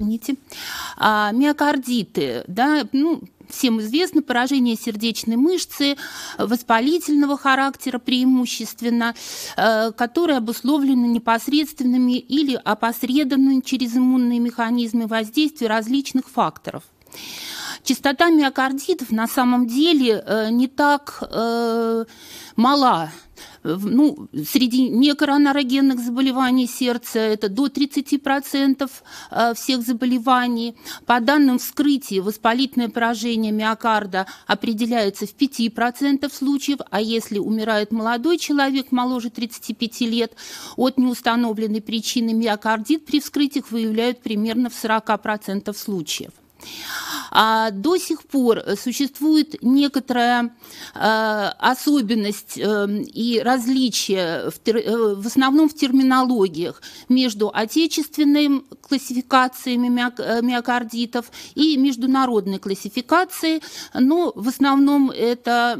извините, а, миокардиты, да, ну, всем известно, поражение сердечной мышцы, воспалительного характера преимущественно, э, которые обусловлены непосредственными или опосредованными через иммунные механизмы воздействия различных факторов частота миокардитов на самом деле э, не так э, мала. Ну, среди некоронарогенных заболеваний сердца это до 30% э, всех заболеваний. По данным вскрытия, воспалительное поражение миокарда определяется в 5% случаев, а если умирает молодой человек моложе 35 лет, от неустановленной причины миокардит при вскрытиях выявляют примерно в 40% случаев. А до сих пор существует некоторая э, особенность э, и различие в, тер, э, в основном в терминологиях между отечественной классификацией э, миокардитов и международной классификацией, но в основном эта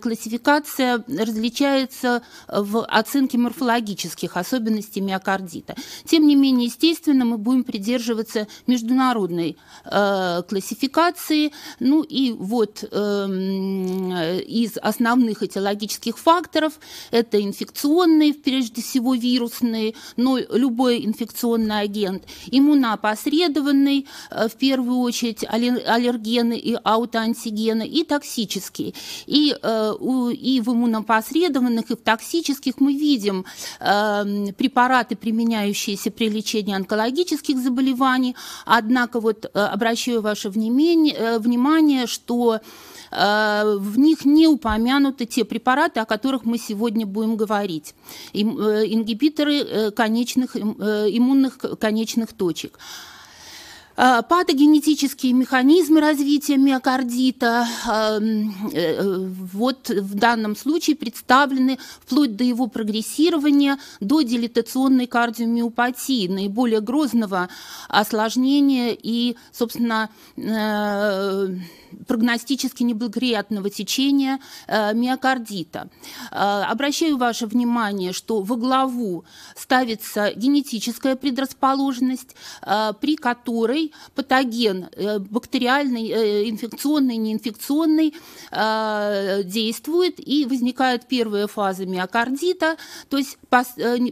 классификация различается в оценке морфологических особенностей миокардита. Тем не менее, естественно, мы будем придерживаться международной э, Э, классификации. Ну и вот э, из основных этиологических факторов это инфекционные, прежде всего вирусные, но любой инфекционный агент, иммунопосредованный э, в первую очередь аллергены и аутоантигены, и токсические. И, э, у, и в иммунопосредованных, и в токсических мы видим э, препараты, применяющиеся при лечении онкологических заболеваний, однако вот э, обращаемся обращаю ваше внимание, э, внимание что э, в них не упомянуты те препараты, о которых мы сегодня будем говорить. Э, ингибиторы конечных, иммунных конечных точек. Э, патогенетические механизмы развития миокардита э, э, вот в данном случае представлены вплоть до его прогрессирования до дилатационной кардиомиопатии, наиболее грозного осложнения и, собственно, прогностически неблагоприятного течения э, миокардита. Э, обращаю ваше внимание, что во главу ставится генетическая предрасположенность, э, при которой патоген бактериальный, инфекционный, неинфекционный действует, и возникает первая фаза миокардита, то есть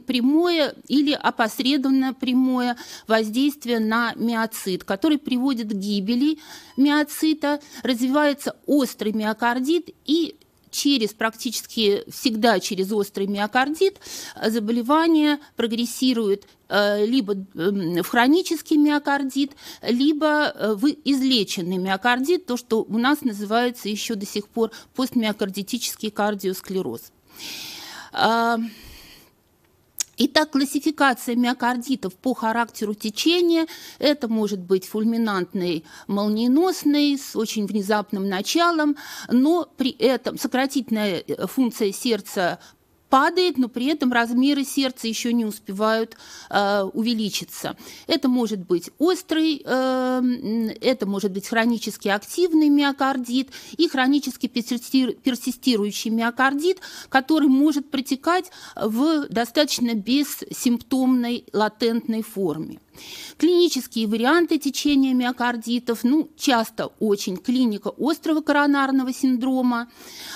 прямое или опосредованно прямое воздействие на миоцит, который приводит к гибели миоцита, развивается острый миокардит и через практически всегда через острый миокардит э, заболевание прогрессирует э, либо эм, в хронический миокардит, либо э, в излеченный миокардит, то, что у нас называется еще до сих пор постмиокардитический кардиосклероз. А, Итак, классификация миокардитов по характеру течения – это может быть фульминантный, молниеносный, с очень внезапным началом, но при этом сократительная э, функция сердца падает, но при этом размеры сердца еще не успевают э, увеличиться. Это может быть острый, э, это может быть хронически активный миокардит и хронически персистирующий миокардит, который может протекать в достаточно бессимптомной латентной форме. Клинические варианты течения миокардитов, ну, часто очень клиника острого коронарного синдрома,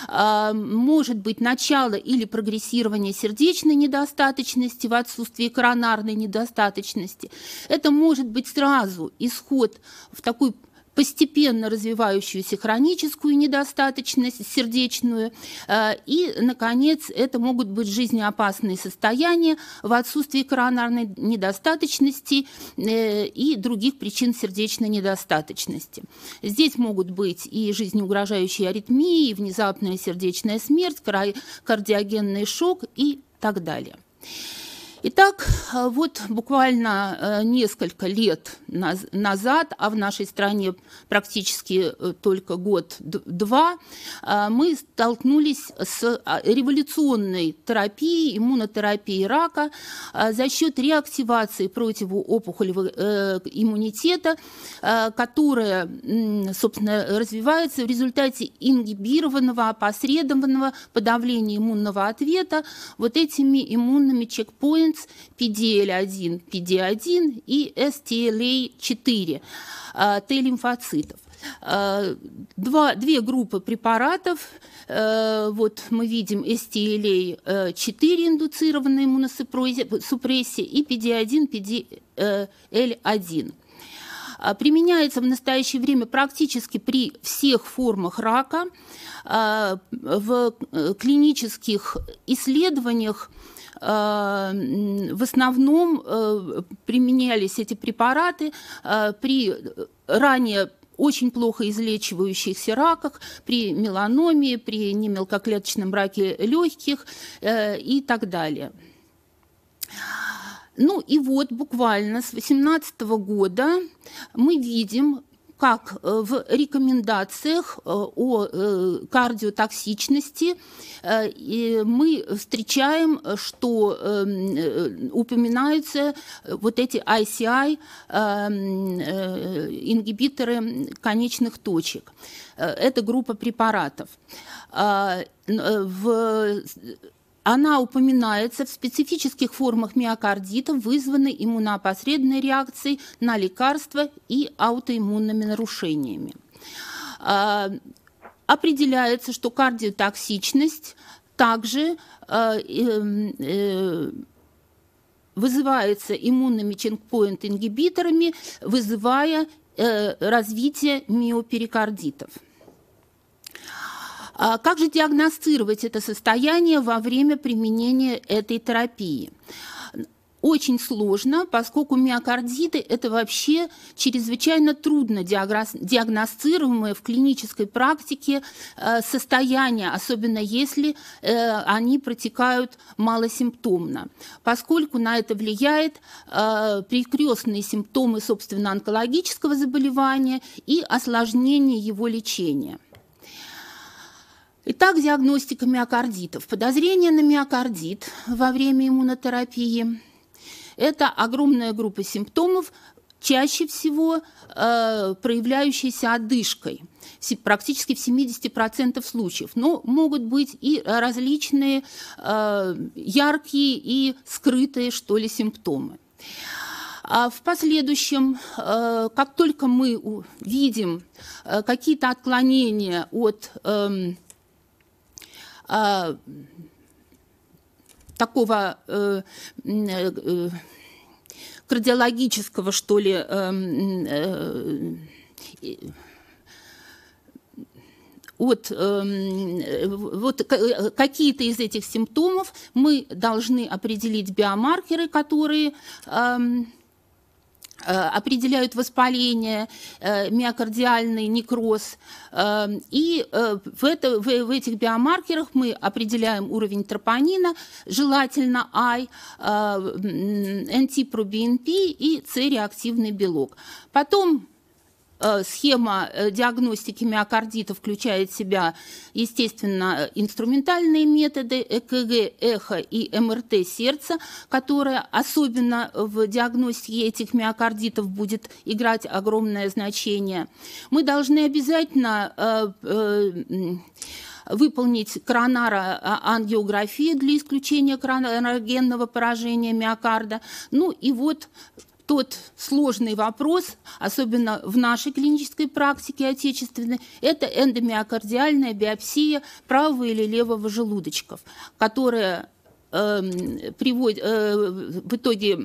э, может быть начало или прогрессирование сердечной недостаточности в отсутствии коронарной недостаточности. Это может быть сразу исход в такой постепенно развивающуюся хроническую недостаточность сердечную. Э, и, наконец, это могут быть жизнеопасные состояния в отсутствии коронарной недостаточности э, и других причин сердечной недостаточности. Здесь могут быть и жизнеугрожающие аритмии, и внезапная сердечная смерть, кардиогенный шок и так далее. Итак, э, вот буквально э, несколько лет назад, а в нашей стране практически э, только год-два, мы столкнулись с а, революционной терапией, иммунотерапией рака за счет реактивации противоопухолевого иммунитета, которая, собственно, развивается в результате ингибированного, опосредованного подавления иммунного ответа вот этими иммунными чекпоинтами, Points, PDL1, PD1 и STLA4 а, Т-лимфоцитов. А, два, две группы препаратов. А, вот мы видим STLA-4 индуцированная иммуносупрессия и PD1, PDL1 применяется в настоящее время практически при всех формах рака. В э, клинических исследованиях Э, в основном э, применялись эти препараты э, при ранее очень плохо излечивающихся раках, при меланомии, при немелкоклеточном раке легких и так далее. Ну и вот буквально с 2018 года мы видим как э, в рекомендациях э, о э, кардиотоксичности мы встречаем, что эм, упоминаются вот эти ICI, эм, ингибиторы конечных точек. Это группа препаратов. В она упоминается в специфических формах миокардита, вызванной иммунопосредной реакцией на лекарства и аутоиммунными нарушениями. А, определяется, что кардиотоксичность также а, эм, э, вызывается иммунными чекпоинт-ингибиторами, вызывая э, развитие миоперикардитов. А как же диагностировать это состояние во время применения этой терапии? очень сложно, поскольку миокардиты – это вообще чрезвычайно трудно диагностируемое в клинической практике э, состояние, особенно если э, они протекают малосимптомно. Поскольку на это влияет э, перекрестные симптомы, собственно, онкологического заболевания и осложнение его лечения – Итак, диагностика миокардитов. Подозрение на миокардит во время иммунотерапии – это огромная группа симптомов, чаще всего э, проявляющейся одышкой, практически в 70% случаев. Но могут быть и различные э, яркие и скрытые, что ли, симптомы. А в последующем, э, как только мы видим э, какие-то отклонения от э, а, э, такого э, э, кардиологического, что ли, э, э, от э, э, вот какие-то из этих симптомов мы должны определить биомаркеры, которые Э, определяют воспаление, э, миокардиальный некроз. Э, и в, это, в этих биомаркерах мы определяем уровень тропонина, желательно I, NT-proBNP и C-реактивный белок. Потом Э, схема э, диагностики миокардита включает в себя, естественно, инструментальные методы ЭКГ, эхо и МРТ сердца, которая особенно в диагностике этих миокардитов будет играть огромное значение. Мы должны обязательно э, выполнить коронароангиографию а, для исключения коронарогенного поражения миокарда. Ну и вот тот сложный вопрос, особенно в нашей клинической практике отечественной, это эндомиокардиальная биопсия правого или левого желудочков, которая Эм, приводит, э, в итоге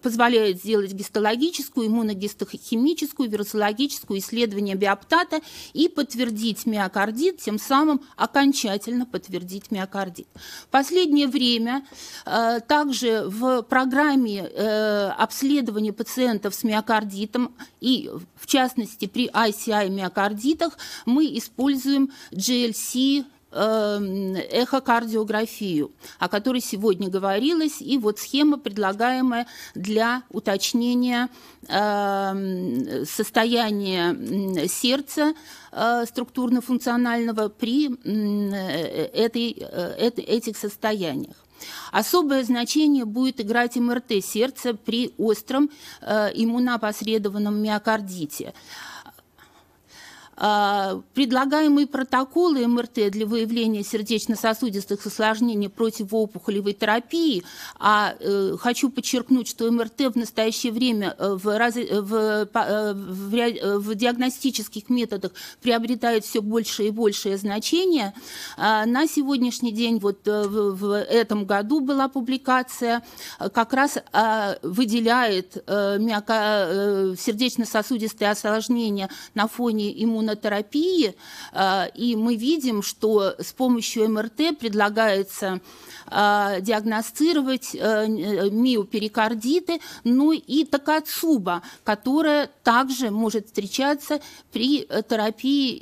позволяет сделать гистологическую, иммуногистохимическую, вирусологическую исследование биоптата и подтвердить миокардит, тем самым окончательно подтвердить миокардит. В последнее время э, также в программе э, обследования пациентов с миокардитом и в частности при ICI миокардитах мы используем GLC Эм, эхокардиографию, о которой сегодня говорилось, и вот схема, предлагаемая для уточнения эм, состояния сердца э, структурно-функционального при э, этой, э, этих состояниях. Особое значение будет играть МРТ сердца при остром э, иммунопосредованном миокардите. А, предлагаемые протоколы МРТ для выявления сердечно-сосудистых осложнений противоопухолевой терапии, а э, хочу подчеркнуть, что МРТ в настоящее время э, в, раз... Э, в... в... в диагностических методах приобретает все больше и большее значение. А, на сегодняшний день, вот в этом году была публикация, как раз а, выделяет сердечно-сосудистые осложнения на фоне иммунодепрессии иммунотерапии, э, и мы видим, что с помощью МРТ предлагается э, диагностировать э, миоперикардиты, ну и такацуба, которая также может встречаться при терапии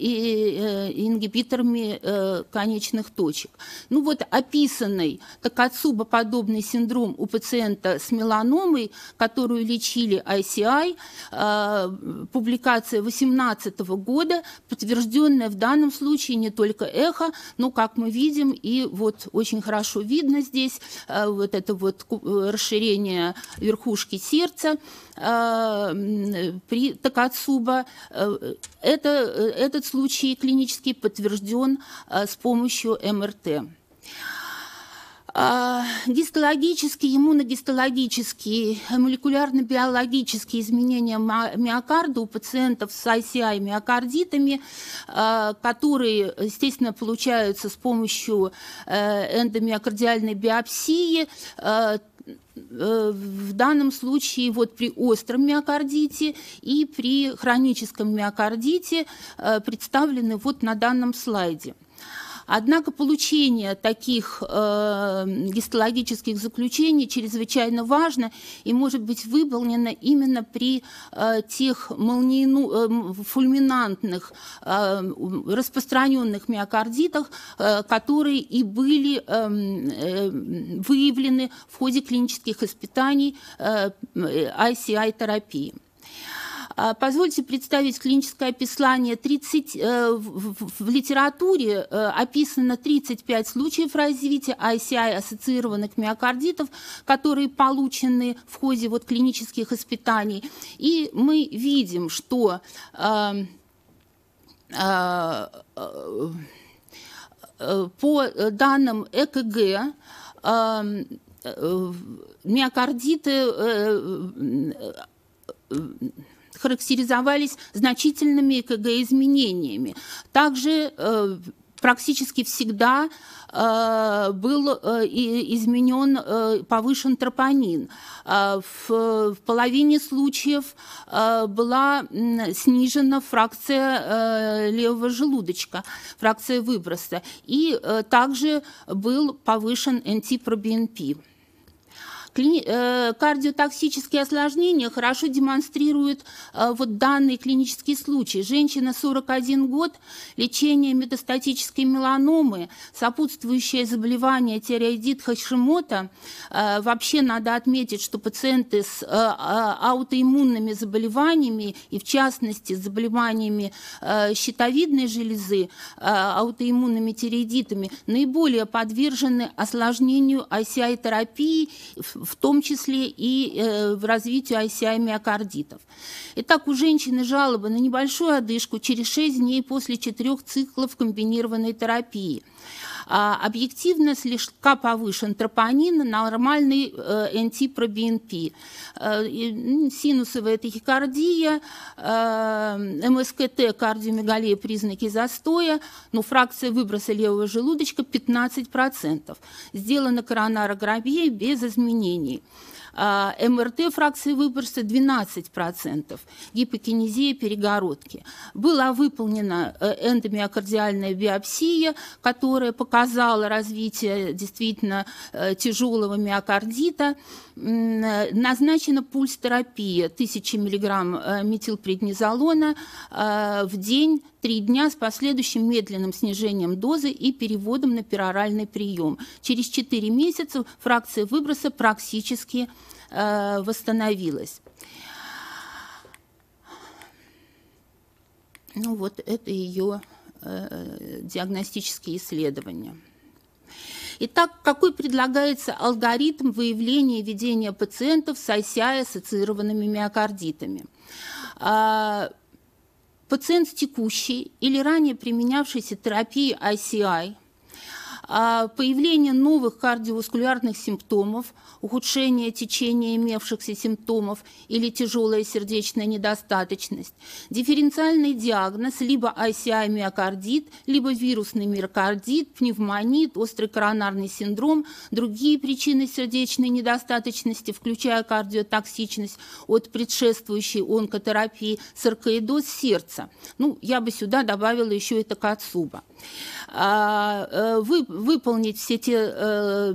ингибиторами конечных точек. Ну вот описанный такацуба синдром у пациента с меланомой, которую лечили ICI, публикация 2018 года, года, подтвержденная в данном случае не только эхо, но, как мы видим, и вот очень хорошо видно здесь э, вот это вот э, расширение верхушки сердца э, при Такацуба. Это, этот случай клинически подтвержден с помощью МРТ. А, гистологические, иммуногистологические, молекулярно-биологические изменения миокарда у пациентов с ICI миокардитами, а, которые, естественно, получаются с помощью э, эндомиокардиальной биопсии, а, э, в данном случае вот при остром миокардите и при хроническом миокардите э, представлены вот на данном слайде – Однако получение таких э, гистологических заключений чрезвычайно важно и может быть выполнено именно при э, тех молниену, э, фульминантных э, распространенных миокардитах, э, которые и были э, э выявлены в ходе клинических испытаний э, э ICI-терапии. А, позвольте представить клиническое описание. 30, э, в литературе э, описано 35 случаев развития ICI-ассоциированных миокардитов, которые получены в ходе вот клинических испытаний. И мы видим, что э, по данным ЭКГ миокардиты характеризовались значительными ЭКГ-изменениями. Также э, практически всегда э, был э, изменен, повышен тропонин. В, в половине случаев была снижена фракция левого желудочка, фракция выброса, и также был повышен NT-proBNP. Кли... Э, кардиотоксические осложнения хорошо демонстрируют э, вот данный клинический случай. Женщина 41 год, лечение метастатической меланомы, сопутствующее заболевание тиреоидит Хашимота. Э, вообще надо отметить, что пациенты с а, аутоиммунными заболеваниями и в частности с заболеваниями щитовидной железы, аутоиммунными тиреоидитами наиболее подвержены осложнению ICI-терапии в в том числе и э, в развитии ICI миокардитов. Итак, у женщины жалобы на небольшую одышку через 6 дней после четырех циклов комбинированной терапии. А объективно слегка повышен тропонин, нормальный э, антипробиНП, э, Синусовая тахикардия, э, МСКТ, кардиомегалия, признаки застоя, но ну, фракция выброса левого желудочка 15%. Сделана коронарография без изменений. А, МРТ фракции выброса 12%, гипокинезия перегородки. Была выполнена э, эндомиокардиальная биопсия, которая показала развитие действительно э, тяжелого миокардита. Назначена пульс-терапия 1000 мг э, метилпреднизолона э, в день 3 дня с последующим медленным снижением дозы и переводом на пероральный прием. Через 4 месяца фракция выброса практически э, восстановилась. Ну вот это ее диагностические исследования. Итак, какой предлагается алгоритм выявления и ведения пациентов с ICI-ассоциированными миокардитами? А, пациент с текущей или ранее применявшейся терапией ICI – а, появление новых кардиоваскулярных симптомов, ухудшение течения имевшихся симптомов или тяжелая сердечная недостаточность, дифференциальный диагноз либо ICI-миокардит, либо вирусный миокардит, пневмонит, острый коронарный синдром, другие причины сердечной недостаточности, включая кардиотоксичность от предшествующей онкотерапии, саркоидоз сердца. Ну, я бы сюда добавила еще и такацуба. А, э, вы, выполнить все те э,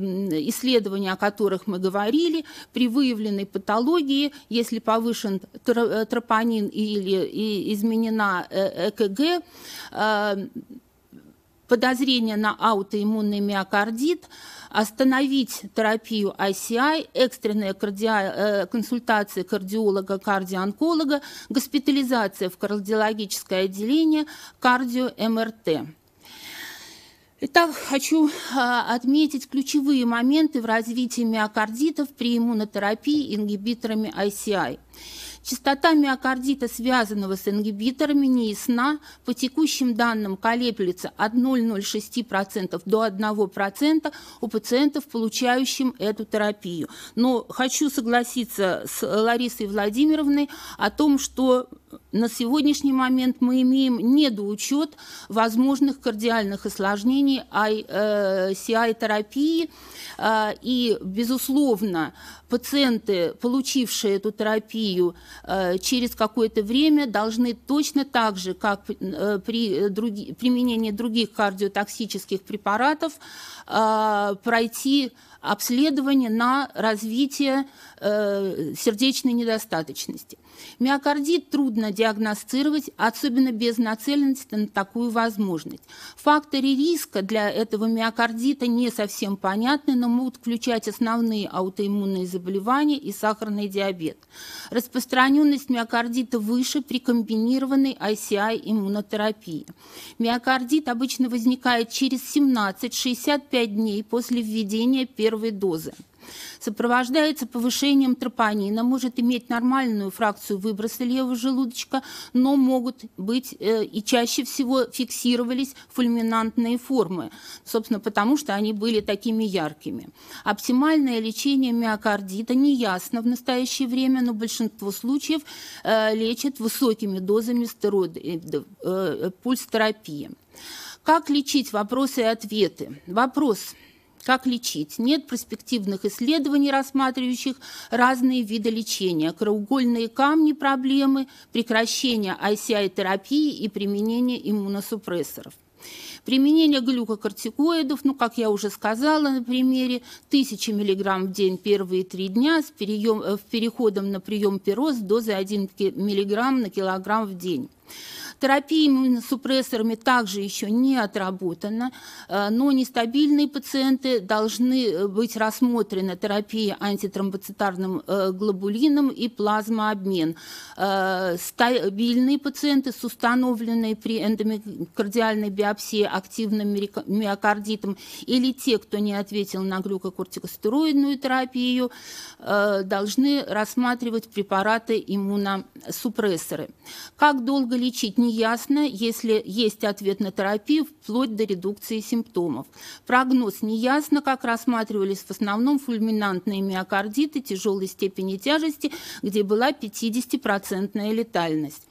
исследования, о которых мы говорили, при выявленной патологии, если повышен э, тропонин или изменена ЭКГ, подозрение на аутоиммунный миокардит, остановить терапию ICI, экстренная кардиа... консультация кардиолога-кардионколога, госпитализация в кардиологическое отделение, кардио-МРТ. Итак, хочу а, отметить ключевые моменты в развитии миокардитов при иммунотерапии ингибиторами ICI. Частота миокардита, связанного с ингибиторами, не ясна. По текущим данным колеблется от 0,06% до 1% у пациентов, получающим эту терапию. Но хочу согласиться с Ларисой Владимировной о том, что на сегодняшний момент мы имеем недоучет возможных кардиальных осложнений CI-терапии. Э, э, и, безусловно, пациенты, получившие эту терапию э, через какое-то время, должны точно так же, как при применении других кардиотоксических препаратов, пройти обследование на развитие сердечной недостаточности. Миокардит трудно диагностировать, особенно без нацеленности на такую возможность. Факторы риска для этого миокардита не совсем понятны, но могут включать основные аутоиммунные заболевания и сахарный диабет. Распространенность миокардита выше при комбинированной ICI иммунотерапии. Миокардит обычно возникает через 17-65 дней после введения первой дозы сопровождается повышением тропонина, может иметь нормальную фракцию выброса левого желудочка, но могут быть э, и чаще всего фиксировались фульминантные формы, собственно, потому что они были такими яркими. Оптимальное лечение миокардита неясно в настоящее время, но большинство случаев э, лечат высокими дозами стероидов, э, э пульстерапии. Как лечить вопросы и ответы? Вопрос – как лечить? Нет перспективных исследований, рассматривающих разные виды лечения, краугольные камни проблемы, прекращение ICI-терапии и применение иммуносупрессоров. Применение глюкокортикоидов, ну, как я уже сказала на примере, 1000 мг в день первые три дня с переем, э, переходом на прием пирос дозы 1 мг на килограмм в день. Терапия иммуносупрессорами также еще не отработана, э, но нестабильные пациенты должны э, быть рассмотрены терапией антитромбоцитарным э, глобулином и плазмообмен. Стабильные пациенты с установленной при эндомикардиальной биопсии активным миокардитом, или те, кто не ответил на глюкокортикостероидную терапию, э, должны рассматривать препараты иммуносупрессоры. Как долго лечить, неясно, если есть ответ на терапию, вплоть до редукции симптомов. Прогноз неясно, как рассматривались в основном фульминантные миокардиты тяжелой степени тяжести, где была 50% летальность.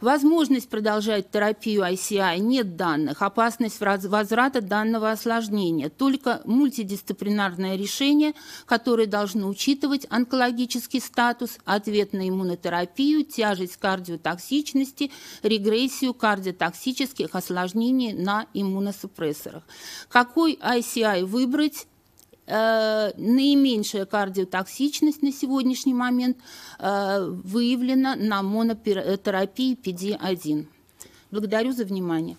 Возможность продолжать терапию ICI нет данных. Опасность возврата данного осложнения. Только мультидисциплинарное решение, которое должно учитывать онкологический статус, ответ на иммунотерапию, тяжесть кардиотоксичности, регрессию кардиотоксических осложнений на иммуносупрессорах. Какой ICI выбрать? Э, наименьшая кардиотоксичность на сегодняшний момент э, выявлена на монотерапии PD-1. Благодарю за внимание.